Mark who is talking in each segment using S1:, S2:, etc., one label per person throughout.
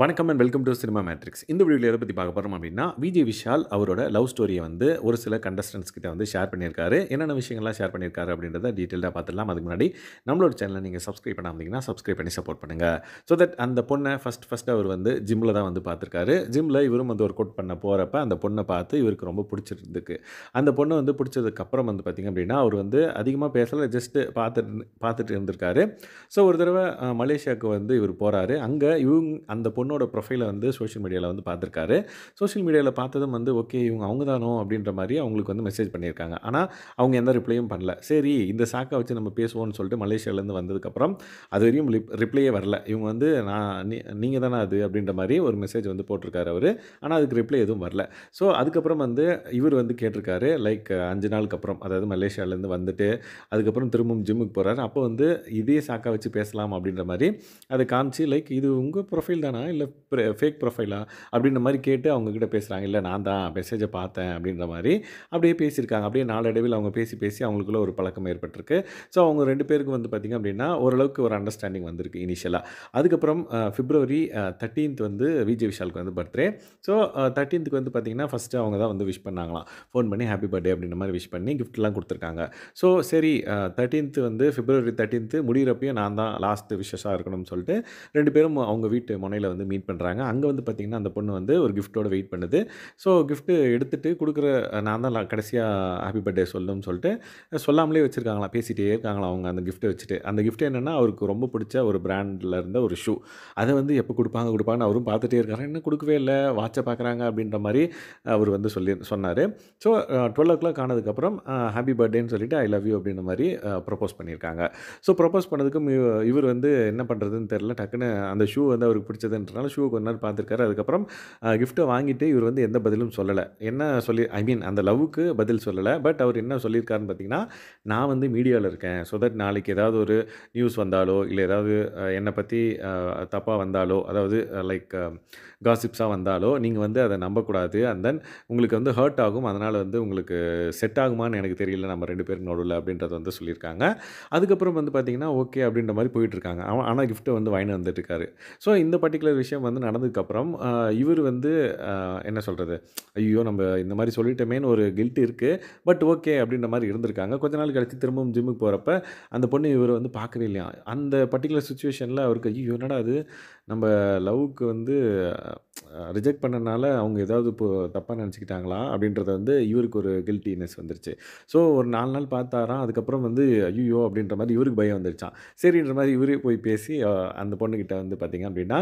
S1: வணக்கம் and welcome to Cinema Matrix இந்த வீடியோவில் எதை பற்றி பார்க்க போகிறோம் அப்படின்னா விஜய் விஷால் அவரோட லவ் ஸ்டோரியை வந்து ஒரு சில கண்டஸ்டன்ஸ் கிட்ட வந்து ஷேர் பண்ணியிருக்காரு என்னென்ன விஷயங்கள்லாம் ஷேர் பண்ணியிருக்காரு அப்படின்றத டீட்டெயிலாக பார்த்துடலாம் அதுக்கு முன்னாடி நம்மளோட சேனலை நீங்கள் சப்ஸ்கிரைப் பண்ணாமதிங்கன்னா சப்ஸ்கிரைப் பண்ணி சப்போர்ட் பண்ணுங்கள் ஸோ தட் அந்த பொண்ணை ஃபஸ்ட் ஃபஸ்ட்டு அவர் வந்து ஜிம்மில் தான் வந்து பார்த்துருக்காரு ஜிம்மில் இவரும் வந்து ஒர்க் அவுட் பண்ண போகிறப்ப அந்த பொண்ணை பார்த்து இவருக்கு ரொம்ப பிடிச்சிருந்துக்கு அந்த பொண்ணை வந்து பிடிச்சதுக்கப்புறம் வந்து பார்த்திங்க அப்படின்னா அவர் வந்து அதிகமாக பேசலை ஜஸ்ட்டு பார்த்துட்டு பார்த்துட்டு இருந்திருக்காரு ஸோ ஒரு தடவை மலேசியாவுக்கு வந்து இவர் போகிறாரு அங்கே இவங்க அந்த பொண்ணு பொண்ணோட ப்ரொஃபைலை வந்து சோஷியல் மீடியாவில் வந்து பார்த்துருக்காரு சோஷியல் மீடியாவில் பார்த்ததும் வந்து ஓகே இவங்க அவங்க தானோ அப்படின்ற மாதிரி அவங்களுக்கு வந்து மெசேஜ் பண்ணியிருக்காங்க ஆனால் அவங்க எந்த ரிப்ளையும் பண்ணல சரி இந்த சாக்கை வச்சு நம்ம பேசுவோம்னு சொல்லிட்டு மலேசியாவிலேருந்து வந்ததுக்கப்புறம் அது வரையும் ரிப்ளையே வரல இவங்க வந்து நான் நீங்கள் தானே அது அப்படின்ற மாதிரி ஒரு மெசேஜ் வந்து போட்டிருக்காரு அவர் ஆனால் அதுக்கு ரிப்ளை எதுவும் வரல ஸோ அதுக்கப்புறம் வந்து இவர் வந்து கேட்டிருக்காரு லைக் அஞ்சு நாளுக்கு அப்புறம் அதாவது மலேசியாவிலேருந்து வந்துட்டு அதுக்கப்புறம் திரும்பவும் ஜிம்முக்கு போகிறாரு அப்போ வந்து இதே சாக்கா வச்சு பேசலாம் அப்படின்ற மாதிரி அதை காமிச்சு லைக் இது உங்கள் ப்ரொஃபைல் தானா இல்லை ஃபேக் ப்ரொஃபைலா அப்படின்ற மாதிரி கேட்டு அவங்கக்கிட்ட பேசுகிறாங்க இல்லை நான் தான் மெசேஜை பார்த்தேன் அப்படின்ற மாதிரி அப்படியே பேசியிருக்காங்க அப்படியே நாளடைவில் அவங்க பேசி பேசி அவங்களுக்குள்ள ஒரு பழக்கம் ஏற்பட்டிருக்கு ஸோ அவங்க ரெண்டு பேருக்கு வந்து பார்த்திங்க அப்படின்னா ஓரளவுக்கு ஒரு அண்டர்ஸ்டாண்டிங் வந்திருக்கு இனிஷியலாக அதுக்கப்புறம் ஃபிப்ரவரி தேர்ட்டீன்த் வந்து விஜய் விஷாலுக்கு வந்து பர்த்டே ஸோ தேர்ட்டீன்த்துக்கு வந்து பார்த்திங்கன்னா ஃபஸ்ட்டு அவங்க தான் வந்து விஷ் பண்ணாங்களாம் ஃபோன் பண்ணி ஹாப்பி பர்த்டே அப்படின்ற மாதிரி விஷ் பண்ணி கிஃப்ட்லாம் கொடுத்துருக்காங்க ஸோ சரி தேர்ட்டீன்த்து வந்து ஃபிப்ரவரி தேர்ட்டீன்த்து முடிகிறப்பையும் நான் தான் லாஸ்ட்டு விஷஸாக இருக்கணும்னு சொல்லிட்டு ரெண்டு பேரும் அவங்க வீட்டு முனையில் வந்து மீட் பண்ணுறாங்க அங்கே வந்து பார்த்திங்கன்னா அந்த பொண்ணு வந்து ஒரு கிஃப்ட்டோட வெயிட் பண்ணுது ஸோ கிஃப்ட்டு எடுத்துகிட்டு கொடுக்குற நான் தான் கடைசியாக ஹாப்பி பர்த்டே சொல்லணும்னு சொல்லிட்டு சொல்லாமலே வச்சுருக்காங்களா பேசிகிட்டே இருக்காங்களா அவங்க அந்த கிஃப்ட்டை வச்சுட்டு அந்த கிஃப்ட் என்னென்னா அவருக்கு ரொம்ப பிடிச்ச ஒரு பிராண்டில் இருந்த ஒரு ஷூ அதை வந்து எப்போ கொடுப்பாங்க கொடுப்பாங்கன்னு அவரும் பார்த்துட்டே இருக்காரு என்ன கொடுக்கவே இல்லை வாட்சை பார்க்குறாங்க அப்படின்ற மாதிரி அவர் வந்து சொல்லி சொன்னார் ஸோ டுவெல் ஓ கிளாக் ஆனதுக்கப்புறம் ஹாப்பி பர்த்டேன்னு சொல்லிட்டு ஐ லவ் யூ அப்படின்ற மாதிரி ப்ரொப்போஸ் பண்ணியிருக்காங்க ஸோ ப்ரொப்போஸ் பண்ணதுக்கும் இவர் வந்து என்ன பண்ணுறதுன்னு தெரில டக்குன்னு அந்த ஷூ வந்து அவருக்கு பிடிச்சதுன்ற பார்த்துருக்கனால ஷூ கொஞ்ச நேரம் பார்த்துருக்காரு அதுக்கப்புறம் கிஃப்ட்டை வாங்கிட்டு இவர் வந்து எந்த பதிலும் சொல்லலை என்ன சொல்லி ஐ மீன் அந்த லவ்வுக்கு பதில் சொல்லலை பட் அவர் என்ன சொல்லியிருக்காருன்னு பார்த்தீங்கன்னா நான் வந்து மீடியாவில் இருக்கேன் ஸோ தட் நாளைக்கு ஏதாவது ஒரு நியூஸ் வந்தாலோ இல்லை ஏதாவது என்னை பற்றி தப்பாக வந்தாலோ அதாவது லைக் காசிப்ஸாக வந்தாலோ நீங்கள் வந்து அதை நம்பக்கூடாது அண்ட் தென் உங்களுக்கு வந்து ஹர்ட் ஆகும் அதனால் வந்து உங்களுக்கு செட் ஆகுமான்னு எனக்கு தெரியல நம்ம ரெண்டு பேரும் நடுவில் அப்படின்றத வந்து சொல்லியிருக்காங்க அதுக்கப்புறம் வந்து பார்த்திங்கன்னா ஓகே அப்படின்ற மாதிரி போயிட்டுருக்காங்க அவன் ஆனால் கிஃப்ட்டை வந்து வாங்கிட்டு வந்துட்டுருக்காரு ஸோ இந்த பர்டிகுலர் விஷயம் வந்து நடந்ததுக்கப்புறம் இவர் வந்து என்ன சொல்கிறது ஐயோ நம்ம இந்த மாதிரி சொல்லிட்டோமேனு ஒரு கில்ட் இருக்குது பட் ஓகே அப்படின்ற மாதிரி இருந்திருக்காங்க கொஞ்ச நாள் கழித்து திரும்பவும் ஜிம்முக்கு போகிறப்ப அந்த பொண்ணு இவர் வந்து பார்க்கவே இல்லையா அந்த பர்டிகுலர் சுச்சுவேஷனில் அவருக்கு ஐயோ என்னடா அது நம்ம லவ்வுக்கு வந்து ரிஜெக்ட் பண்ணனால அவங்க ஏதாவது இப்போ தப்பாக நினச்சிக்கிட்டாங்களா அப்படின்றத வந்து இவருக்கு ஒரு கில்ட்டினஸ் வந்துருச்சு ஸோ ஒரு நாலு நாள் பார்த்தாராம் அதுக்கப்புறம் வந்து ஐயோ அப்படின்ற மாதிரி இவருக்கு பயம் வந்துருச்சான் சரின்ற மாதிரி இவரே போய் பேசி அந்த பொண்ணுக்கிட்ட வந்து பார்த்திங்க அப்படின்னா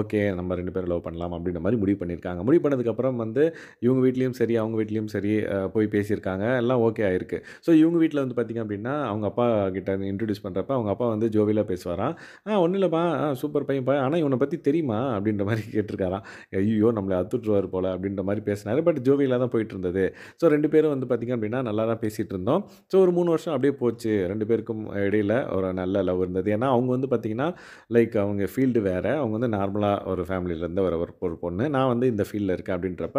S1: ஓகே நம்ம ரெண்டு பேரும் லவ் பண்ணலாம் அப்படின்ற மாதிரி முடிவு பண்ணியிருக்காங்க முடிவு பண்ணதுக்கப்புறம் வந்து இவங்க வீட்லேயும் சரி அவங்க வீட்லேயும் சரி போய் பேசியிருக்காங்க எல்லாம் ஓகே ஆயிருக்கு ஸோ இவங்க வீட்டில் வந்து பார்த்திங்க அப்படின்னா அவங்க அப்பா கிட்ட இன்ட்ரடியூஸ் பண்ணுறப்ப அவங்க அப்பா வந்து ஜோவிலாக பேசுவாராம் ஆ ஒன்றும் இல்லைப்பா சூப்பர் பையன் ஆனால் ஆனால் இவனை பற்றி தெரியுமா அப்படின்ற மாதிரி கேட்டிருக்காராம் ஐயோ நம்மளை அத்துட்ருவார் போல் அப்படின்ற மாதிரி பேசினார் பட் ஜோவியில் தான் போயிட்டு இருந்தது ஸோ ரெண்டு பேரும் வந்து பார்த்திங்க அப்படின்னா நல்லா தான் பேசிகிட்டு இருந்தோம் ஸோ ஒரு மூணு வருஷம் அப்படியே போச்சு ரெண்டு பேருக்கும் இடையில் ஒரு நல்ல லவ் இருந்தது ஏன்னா அவங்க வந்து பார்த்திங்கன்னா லைக் அவங்க ஃபீல்டு வேறு அவங்க வந்து நார்மலாக ஒரு ஃபேமிலியிலேருந்து வர ஒரு பொண்ணு நான் வந்து இந்த ஃபீல்டில் இருக்கேன் அப்படின்றப்ப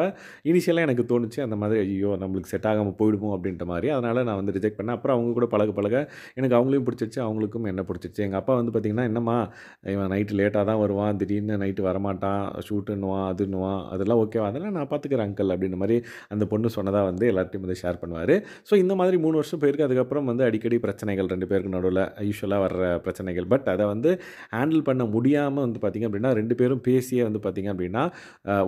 S1: இனிஷியலாக எனக்கு தோணுச்சு அந்த மாதிரி ஐயோ நம்மளுக்கு செட் ஆகாமல் போயிடுமோ அப்படின்ற மாதிரி அதனால் நான் வந்து ரிஜெக்ட் பண்ணேன் அப்புறம் அவங்க கூட பழக பழக எனக்கு அவங்களையும் பிடிச்சிருச்சு அவங்களுக்கும் என்ன பிடிச்சிருச்சு எங்கள் அப்பா வந்து பார்த்திங்கன்னா என்னம்மா இவன் நைட்டு லேட்டாக தான் வரும் வருவான் திடீர்னு நைட்டு வரமாட்டான் ஷூட்டுன்னுவான் அதுன்னுவான் அதெல்லாம் ஓகேவா அதெல்லாம் நான் பார்த்துக்கிறேன் அங்கிள் அப்படின்ற மாதிரி அந்த பொண்ணு சொன்னதாக வந்து எல்லார்ட்டையும் வந்து ஷேர் பண்ணுவார் ஸோ இந்த மாதிரி மூணு வருஷம் போயிருக்கு அதுக்கப்புறம் வந்து அடிக்கடி பிரச்சனைகள் ரெண்டு பேருக்கு நடுவில் யூஸ்வலாக வர்ற பிரச்சனைகள் பட் அதை வந்து ஹேண்டில் பண்ண முடியாமல் வந்து பார்த்திங்க அப்படின்னா ரெண்டு பேரும் பேசியே வந்து பார்த்திங்க அப்படின்னா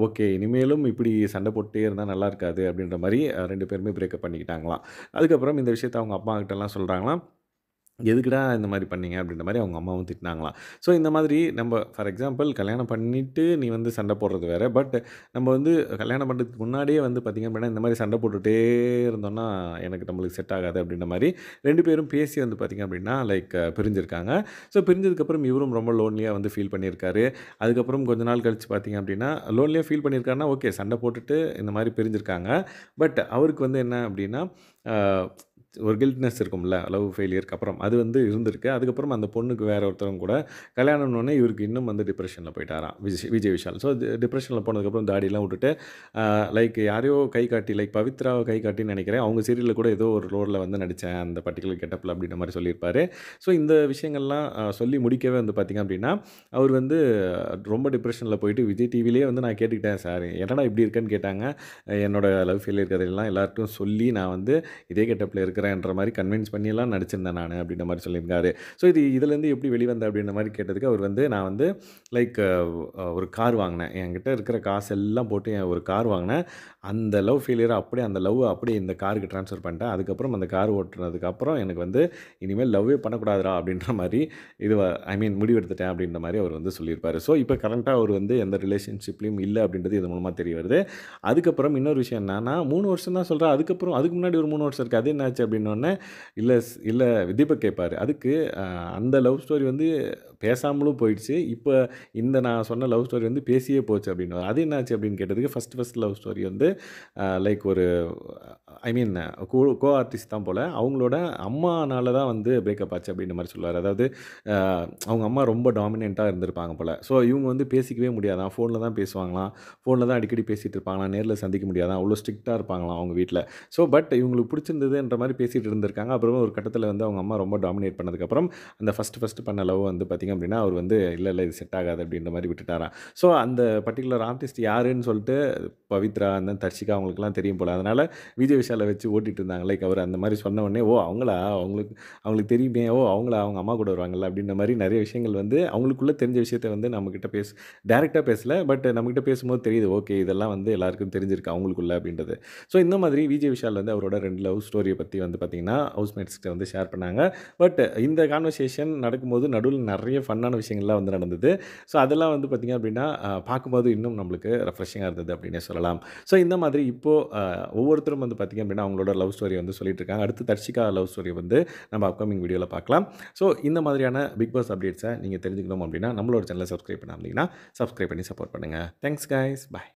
S1: ஓகே இனிமேலும் இப்படி சண்டை போட்டே இருந்தால் நல்லா இருக்காது அப்படின்ற மாதிரி ரெண்டு பேருமே பிரேக்கப் பண்ணிக்கிட்டாங்களாம் அதுக்கப்புறம் இந்த விஷயத்தை அவங்க அப்பா கிட்டலாம் சொல்கிறாங்களாம் எதுக்குடா இந்த மாதிரி பண்ணீங்க அப்படின்ற மாதிரி அவங்க அம்மாவும் திட்டினாங்களாம் ஸோ இந்த மாதிரி நம்ம ஃபார் எக்ஸாம்பிள் கல்யாணம் பண்ணிவிட்டு நீ வந்து சண்டை போடுறது வேறு பட் நம்ம வந்து கல்யாணம் பண்ணுறதுக்கு முன்னாடியே வந்து பார்த்திங்க அப்படின்னா இந்த மாதிரி சண்டை போட்டுகிட்டே இருந்தோம்னா எனக்கு நம்மளுக்கு செட் ஆகாது அப்படின்ற மாதிரி ரெண்டு பேரும் பேசி வந்து பார்த்திங்க அப்படின்னா லைக் பிரிஞ்சிருக்காங்க ஸோ பிரிஞ்சதுக்கப்புறம் இவரும் ரொம்ப லோன்லியாக வந்து ஃபீல் பண்ணியிருக்காரு அதுக்கப்புறம் கொஞ்ச நாள் கழித்து பார்த்திங்க அப்படின்னா லோன்லியாக ஃபீல் பண்ணியிருக்காருன்னா ஓகே சண்டை போட்டுட்டு இந்த மாதிரி பிரிஞ்சிருக்காங்க பட் அவருக்கு வந்து என்ன அப்படின்னா ஒரு கில்ட்னஸ் இருக்கும்ல லவ் ஃபெயிலியருக்கு அப்புறம் அது வந்து இருந்திருக்கு அதுக்கப்புறம் அந்த பொண்ணுக்கு வேறு ஒருத்தரும் கூட ஒன்று இவருக்கு இன்னும் வந்து டிப்ரெஷனில் போயிட்டாராம் விஜய் விஜய் விஷால் ஸோ டிப்ரெஷனில் போனதுக்கப்புறம் தாடிலாம் விட்டுட்டு லைக் யாரையோ கை காட்டி லைக் பவித்ராவை கை காட்டின்னு நினைக்கிறேன் அவங்க சீரியலில் கூட ஏதோ ஒரு ரோலில் வந்து நடித்தேன் அந்த பர்டிகுலர் கெட்டப்பில் அப்படின்ற மாதிரி சொல்லியிருப்பார் ஸோ இந்த விஷயங்கள்லாம் சொல்லி முடிக்கவே வந்து பார்த்திங்க அப்படின்னா அவர் வந்து ரொம்ப டிப்ரெஷனில் போயிட்டு விஜய் டிவிலேயே வந்து நான் கேட்டுக்கிட்டேன் சார் என்னடா இப்படி இருக்கேன்னு கேட்டாங்க என்னோடய லவ் ஃபெயிலியர் கதையெல்லாம் எல்லாருக்கும் சொல்லி நான் வந்து இதே கெட்டப்பில் இருக்கிற இருக்கிறேன்ற மாதிரி கன்வின்ஸ் பண்ணியெல்லாம் நடிச்சிருந்தேன் நான் அப்படின்ற மாதிரி சொல்லியிருக்காரு ஸோ இது இதுலேருந்து எப்படி வெளிவந்த அப்படின்ற மாதிரி கேட்டதுக்கு அவர் வந்து நான் வந்து லைக் ஒரு கார் வாங்கினேன் என்கிட்ட இருக்கிற காசு எல்லாம் போட்டு ஒரு கார் வாங்கினேன் அந்த லவ் ஃபெயிலியரை அப்படியே அந்த லவ் அப்படியே இந்த காருக்கு ட்ரான்ஸ்ஃபர் பண்ணிட்டேன் அதுக்கப்புறம் அந்த கார் ஓட்டுனதுக்கப்புறம் எனக்கு வந்து இனிமேல் லவ்வே பண்ணக்கூடாதுரா அப்படின்ற மாதிரி இது ஐ மீன் முடிவெடுத்துட்டேன் அப்படின்ற மாதிரி அவர் வந்து சொல்லியிருப்பார் ஸோ இப்போ கரண்ட்டாக அவர் வந்து எந்த ரிலேஷன்ஷிப்லேயும் இல்லை அப்படின்றது இது மூலமாக தெரிய வருது அதுக்கப்புறம் இன்னொரு விஷயம் என்னன்னா மூணு வருஷம் தான் சொல்கிறேன் அதுக்கப்புறம் அதுக்கு முன்னாடி ஒரு மூணு வருஷம் இருக்குது அது என்னாச்சு அப்படின்னோடனே இல்லை இல்லை தீபக் கேட்பார் அதுக்கு அந்த லவ் ஸ்டோரி வந்து பேசாமலும் போயிடுச்சு இப்போ இந்த நான் சொன்ன லவ் ஸ்டோரி வந்து பேசியே போச்சு அப்படின்னு அது என்னாச்சு அப்படின்னு கேட்டதுக்கு ஃபஸ்ட் ஃபஸ்ட் லவ் ஸ்டோரி வந்து லைக் ஒரு I mean go co artist தான் போல் அவங்களோட அம்மானால தான் வந்து பிரேக்கப் ஆச்சு அப்படின்ற மாதிரி சொல்லுவார் அதாவது அவங்க அம்மா ரொம்ப டாமினெண்ட்டாக இருந்திருப்பாங்க போல் ஸோ இவங்க வந்து பேசிக்கவே முடியாதான் ஃபோனில் தான் பேசுவாங்களாம் ஃபோனில் தான் அடிக்கடி பேசிகிட்டு இருப்பாங்களாம் நேரில் சந்திக்க முடியாதான் அவ்வளோ ஸ்ட்ரிக்டாக இருப்பாங்களாம் அவங்க வீட்டில் ஸோ பட் இவங்களுக்கு பிடிச்சிருந்ததுன்ற மாதிரி பேசிகிட்டு இருந்திருக்காங்க அப்புறமா ஒரு கட்டத்தில் வந்து அவங்க அம்மா ரொம்ப டாமினேட் பண்ணதுக்கப்புறம் அந்த ஃபஸ்ட்டு ஃபஸ்ட்டு பண்ண லவ் வந்து பார்த்திங்கன்னா அப்படின்னா அவர் வந்து இல்லை இல்லை இது செட் ஆகாது அப்படின்ற மாதிரி விட்டுட்டாரா ஸோ அந்த பர்டிகுலர் ஆர்டிஸ்ட் யாருன்னு சொல்லிட்டு பவித்ரா அந்த தர்ஷிகா அவங்களுக்குலாம் தெரியும் போல் அதனால் விஜய் விஷாலை வச்சு ஓட்டிகிட்டு இருந்தாங்க லைக் அவர் அந்த மாதிரி சொன்ன உடனே ஓ அவங்களா அவங்களுக்கு அவங்களுக்கு தெரியுமே ஓ அவங்களா அவங்க அம்மா கூட வருவாங்கள்ல அப்படின்ற மாதிரி நிறைய விஷயங்கள் வந்து அவங்களுக்குள்ளே தெரிஞ்ச விஷயத்த வந்து நம்மக்கிட்ட பேச டேரெக்டாக பேசலை பட் நம்மக்கிட்ட பேசும்போது தெரியுது ஓகே இதெல்லாம் வந்து எல்லாருக்கும் தெரிஞ்சிருக்கு அவங்களுக்குள்ள அப்படின்றது ஸோ இந்த மாதிரி விஜய் விஷால் வந்து அவரோட ரெண்டு லவ் ஸ்டோரியை பற்றி வந்து பார்த்திங்கன்னா ஹவுஸ்மேட்ஸ்கிட்ட வந்து ஷேர் பண்ணாங்க பட் இந்த கான்வர்சேஷன் நடக்கும்போது நடுவில் நிறைய ஃபன்னான விஷயங்கள்லாம் வந்து நடந்தது ஸோ அதெல்லாம் வந்து பார்த்திங்க அப்படின்னா பார்க்கும்போது இன்னும் நம்மளுக்கு ரெஃப்ரெஷிங்காக இருந்தது அப்படின்னே சொல்லலாம் ஸோ இந்த மாதிரி இப்போது ஒவ்வொருத்தரும் வந்து பார்த்திங்க அப்படின்னா அவங்களோட லவ் ஸ்டோரி வந்து சொல்லிட்டு இருக்காங்க அடுத்து தர்ஷிகா லவ் ஸ்டோரி வந்து நம்ம அப்கமிங் வீடியோவில் பார்க்கலாம் ஸோ இந்த மாதிரியான பிக் பாஸ் அப்டேட்ஸை நீங்கள் தெரிஞ்சுக்கணும் அப்படின்னா நம்மளோட சேனலை சப்ஸ்கிரைப் அப்படின்னா சப்ஸ்கிரைப் பண்ணி சப்போர்ட் பண்ணுங்கள் தேங்க்ஸ் கைஸ் பாய்